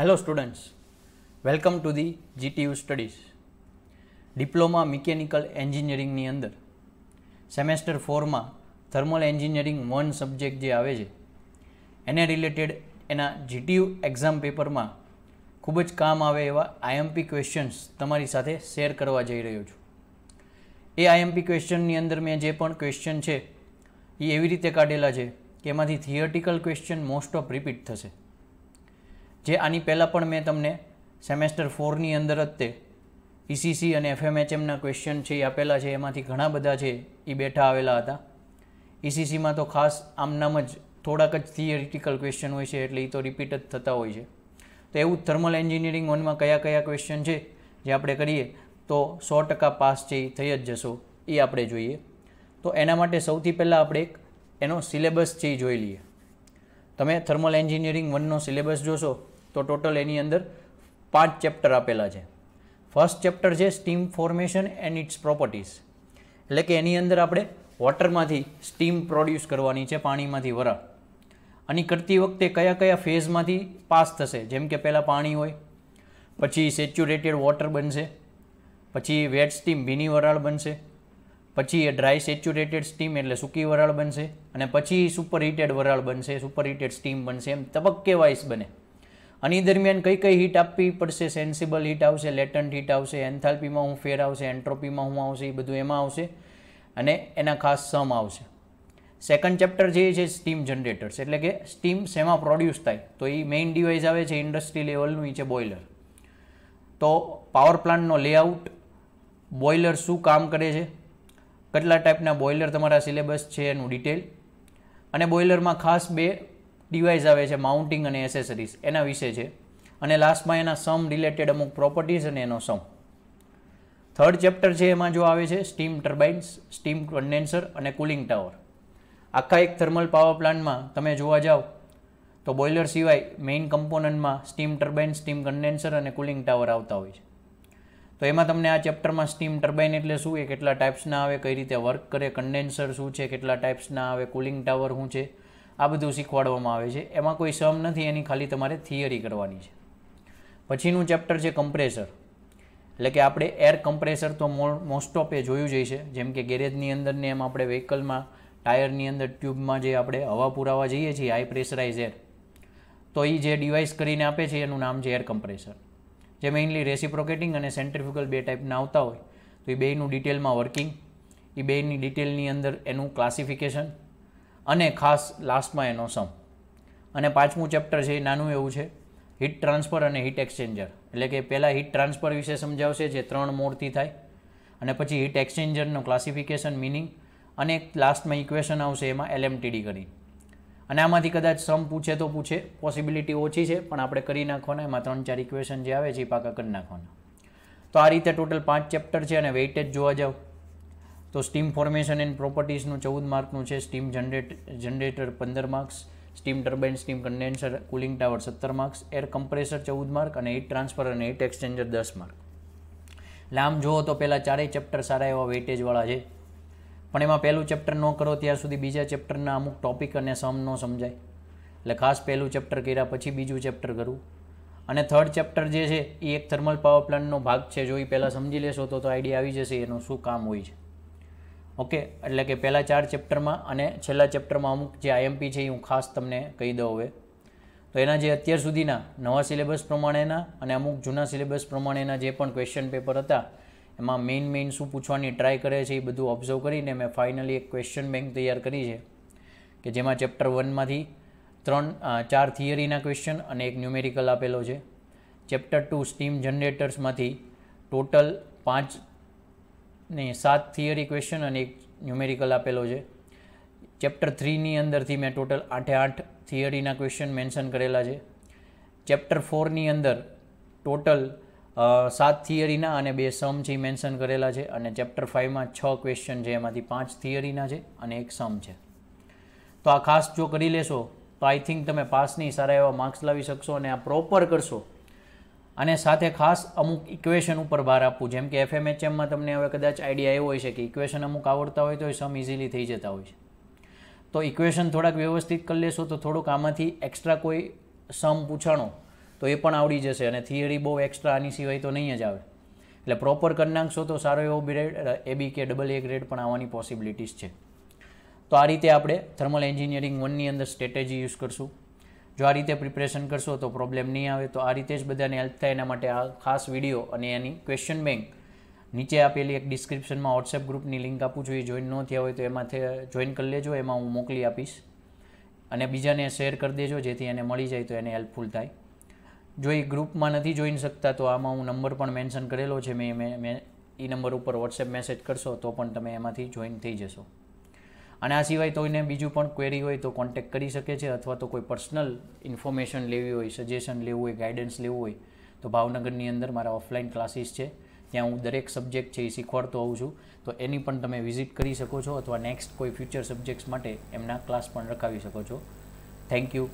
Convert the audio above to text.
hello students welcome to the GTU studies diploma mechanical એન્જિનિયરિંગની અંદર semester ફોરમાં thermal engineering one subject જે આવે છે એને રિલેટેડ એના જીટીયુ એક્ઝામ પેપરમાં ખૂબ જ કામ આવે એવા આઈએમપી ક્વેશ્ચન્સ તમારી સાથે શેર કરવા જઈ રહ્યો છું એ આઈએમપી ક્વેશ્ચનની અંદર મેં જે પણ ક્વેશ્ચન છે એ એવી રીતે કાઢેલા છે કે એમાંથી theoretical question most of repeat થશે જે આની પહેલાં પણ મેં તમને સેમેસ્ટર ફોરની અંદર જ તે ઈસીસી e અને એફએમએચએમના ક્વેશ્ચન છે એ આપેલા છે એમાંથી ઘણા બધા છે એ બેઠા આવેલા હતા ઈસીસીમાં e તો ખાસ આમનામ જ થોડાક જ થિયરિટિકલ ક્વેશ્ચન હોય છે એટલે એ તો રિપીટ જ થતા હોય છે તો એવું થર્મલ એન્જિનિયરિંગ વનમાં કયા કયા ક્વેશ્ચન છે જે આપણે કરીએ તો સો ટકા પાસ છે એ થઈ જ જશો એ આપણે જોઈએ તો એના માટે સૌથી પહેલાં આપણે એક એનો સિલેબસ છે એ જોઈ લઈએ તમે થર્મલ એન્જિનિયરિંગ વનનો સિલેબસ જોશો તો ટોટલ એની અંદર પાંચ ચેપ્ટર આપેલા છે ફર્સ્ટ ચેપ્ટર છે steam formation and its properties એટલે કે એની અંદર આપણે વોટરમાંથી સ્ટીમ પ્રોડ્યુસ કરવાની છે પાણીમાંથી વરા અને કરતી વખતે કયા કયા ફેઝમાંથી પાસ થશે જેમ કે પહેલાં પાણી હોય પછી સેચ્યુરેટેડ વોટર બનશે પછી વેટ સ્ટીમ ભીની વરાળ બનશે પછી એ ડ્રાય સેચ્યુરેટેડ સ્ટીમ એટલે સૂકી વરાળ બનશે અને પછી સુપર હીટેડ વરાળ બનશે સુપર હીટેડ સ્ટીમ બનશે એમ તબક્કે વાઇઝ બને અને દરમિયાન કઈ કઈ હીટ આપવી પડશે સેન્સિબલ હીટ આવશે લેટન્ટ હીટ આવશે એન્થાલ્પીમાં હું ફેર આવશે એન્ટ્રોપીમાં હું આવશે એ બધું એમાં આવશે અને એના ખાસ સમ આવશે સેકન્ડ ચેપ્ટર જે છે સ્ટીમ જનરેટર્સ એટલે કે સ્ટીમ શેમાં પ્રોડ્યુસ થાય તો એ મેઇન ડિવાઇસ આવે છે ઇન્ડસ્ટ્રી લેવલનું એ છે બોઇલર તો પાવર પ્લાન્ટનો લેઆઉટ બોઇલર શું કામ કરે છે કેટલા ટાઈપના બોઇલર તમારા સિલેબસ છે એનું ડિટેલ અને બોઇલરમાં ખાસ બે ડિવાઇસ આવે છે માઉન્ટિંગ અને એસેસરીઝ એના વિશે છે અને લાસ્ટમાં એના સમ રિલેટેડ અમુક પ્રોપર્ટીઝ અને એનો સમ થર્ડ ચેપ્ટર છે એમાં જો આવે છે સ્ટીમ ટર્બાઇન્સ સ્ટીમ કન્ડેન્સર અને કુલિંગ ટાવર આખા એક થર્મલ પાવર પ્લાન્ટમાં તમે જોવા જાઓ તો બોઇલર સિવાય મેઇન કમ્પોનન્ટમાં સ્ટીમ ટર્બાઇન સ્ટીમ કન્ડેન્સર અને કુલિંગ ટાવર આવતા હોય છે તો એમાં તમને આ ચેપ્ટરમાં સ્ટીમ ટર્બાઇન એટલે શું એ કેટલા ટાઈપ્સના આવે કઈ રીતે વર્ક કરે કન્ડેન્સર શું છે કેટલા ટાઈપ્સના આવે કુલિંગ ટાવર શું છે આ બધું શીખવાડવામાં આવે છે એમાં કોઈ સમ નથી એની ખાલી તમારે થિયરી કરવાની છે પછીનું ચેપ્ટર છે કમ્પ્રેસર એટલે કે આપણે એર કમ્પ્રેસર તો મોસ્ટ ઓફ એ જોયું જ છે જેમ કે ગેરેજની અંદર ને એમ આપણે વ્હીકલમાં ટાયરની અંદર ટ્યુબમાં જે આપણે હવા પુરાવા જઈએ છીએ હાઈ પ્રેશરાઇઝ એર તો એ જે ડિવાઇસ કરીને આપે છે એનું નામ છે એર કમ્પ્રેસર જે મેઇનલી રેસિપ્રોકેટિંગ અને સેન્ટ્રિફ્યુગલ બે ટાઈપના આવતા હોય તો એ બેનું ડિટેલમાં વર્કિંગ એ બેયની ડિટેલની અંદર એનું ક્લાસિફિકેશન અને ખાસ લાસ્ટમાં એનો સમ અને પાંચમું ચેપ્ટર છે એ નાનું એવું છે હીટ ટ્રાન્સફર અને હીટ એક્સચેન્જર એટલે કે પહેલાં હીટ ટ્રાન્સફર વિશે સમજાવશે જે ત્રણ મોડથી થાય અને પછી હીટ એક્સચેન્જરનું ક્લાસિફિકેશન મિનિંગ અને એક લાસ્ટમાં ઇક્વેશન આવશે એમાં એલએમટીડી કરી અને આમાંથી કદાચ સમ પૂછે તો પૂછે પોસિબિલિટી ઓછી છે પણ આપણે કરી નાખવાના એમાં ત્રણ ચાર ઇક્વેશન જે આવે છે એ પાકા કરી નાખવાના તો આ રીતે ટોટલ પાંચ ચેપ્ટર છે અને વેઇટેજ જોવા જાઓ તો સ્ટીમ ફોર્મેશન એન્ડ પ્રોપર્ટીઝનું ચૌદ માર્કનું છે સ્ટીમ જનરેટ જનરેટર પંદર marks steam turbine steam condenser cooling tower સત્તર માર્ક્સ એર કમ્પ્રેસર ચૌદ માર્ક અને હીટ ટ્રાન્સફર અને હીટ એક્સચેન્જર દસ માર્ક લાંબ જુઓ તો પહેલાં ચારેય ચેપ્ટર સારા એવા વેટેજવાળા છે પણ એમાં પહેલું ચેપ્ટર ન કરો ત્યાં સુધી બીજા ચેપ્ટરના અમુક ટોપિક અને સમ ન સમજાય એટલે ખાસ પહેલું ચેપ્ટર કર્યા પછી બીજું ચેપ્ટર કરું અને થર્ડ ચેપ્ટર જે છે એ એક થર્મલ પાવર પ્લાન્ટનો ભાગ છે જો એ પહેલાં સમજી લેશો તો તો આઈડિયા આવી જશે એનું શું કામ હોય છે ઓકે એટલે કે પહેલાં ચાર ચેપ્ટરમાં અને છેલ્લા ચેપ્ટરમાં અમુક જે આઈએમપી છે એ હું ખાસ તમને કહી દઉં હવે તો એના જે અત્યાર સુધીના નવા સિલેબસ પ્રમાણેના અને અમુક જૂના સિલેબસ પ્રમાણેના જે પણ ક્વેશ્ચન પેપર હતા એમાં મેઇન મેઇન શું પૂછવાની ટ્રાય કરે છે એ બધું ઓબ્ઝર્વ કરીને મેં ફાઇનલી એક ક્વેશ્ચન બેંક તૈયાર કરી છે કે જેમાં ચેપ્ટર વનમાંથી ત્રણ ચાર થિયરીના ક્વેશ્ચન અને એક ન્યુમેરિકલ આપેલો છે ચેપ્ટર ટુ સ્ટીમ જનરેટર્સમાંથી ટોટલ પાંચ ને સાત થિયરી ક્વેશ્ચન અને એક ન્યુમેરિકલ આપેલો છે ચેપ્ટર થ્રીની અંદરથી મેં ટોટલ આઠે આઠ થિયરીના ક્વેશ્ચન મેન્શન કરેલા છે ચેપ્ટર ફોરની અંદર ટોટલ સાત થિયરીના અને બે સમ છે એ મેન્શન કરેલા છે અને ચેપ્ટર ફાઇવમાં છ ક્વેશ્ચન છે એમાંથી પાંચ થિયરીના છે અને એક સમ છે તો આ ખાસ જો કરી લેશો તો આઈ થિંક તમે પાસની સારા એવા માર્ક્સ લાવી શકશો અને આ પ્રોપર કરશો અને સાથે ખાસ અમુક ઇક્વેશન ઉપર ભાર આપવું જેમ કે એફએમએચએમમાં તમને હવે કદાચ આઈડિયા એવો હોય છે કે ઇક્વેશન અમુક આવડતા હોય તો સમ ઇઝીલી થઈ જતા હોય છે તો ઇક્વેશન થોડાક વ્યવસ્થિત કરી લેશો તો થોડુંક આમાંથી એક્સ્ટ્રા કોઈ સમ પૂછાણો તો એ પણ આવડી જશે અને થિયરી બહુ એક્સ્ટ્રા આની સિવાય તો નહીં જ આવે એટલે પ્રોપર કરી તો સારો એવો ગ્રેડ એબી કે ડબલ એ ગ્રેડ પણ આવવાની પોસિબિલિટીઝ છે તો આ રીતે આપણે થર્મલ એન્જિનિયરિંગ વનની અંદર સ્ટ્રેટેજી યુઝ કરશું જો આ રીતે પ્રિપરેશન કરશો તો પ્રોબ્લેમ નહીં આવે તો આ રીતે જ બધાને હેલ્પ થાય એના માટે આ ખાસ વિડીયો અને એની ક્વેશ્ચન બેંક નીચે આપેલી એક ડિસ્ક્રિપ્શનમાં વોટ્સએપ ગ્રુપની લિંક આપું છું એ જોઈન ન થયા હોય તો એમાં જોઈન કરી લેજો એમાં હું મોકલી આપીશ અને બીજાને શેર કરી દેજો જેથી એને મળી જાય તો એને હેલ્પફુલ થાય જો એ ગ્રુપમાં નથી જોઈન શકતા તો આમાં હું નંબર પણ મેન્શન કરેલો છે મેં મેં એ નંબર ઉપર વોટ્સએપ મેસેજ કરશો તો પણ તમે એમાંથી જોઈન થઈ જશો અને આ સિવાય તો એને બીજું પણ ક્વેરી હોય તો કોન્ટેક્ટ કરી શકે છે અથવા તો કોઈ પર્સનલ ઇન્ફોર્મેશન લેવી હોય સજેશન લેવું હોય ગાઈડન્સ લેવું હોય તો ભાવનગરની અંદર મારા ઓફલાઈન ક્લાસીસ છે ત્યાં હું દરેક સબ્જેક્ટ છે એ શીખવાડતો હોઉં છું તો એની પણ તમે વિઝિટ કરી શકો છો અથવા નેક્સ્ટ કોઈ ફ્યુચર સબ્જેક્ટ્સ માટે એમના ક્લાસ પણ રખાવી શકો છો થેન્ક યુ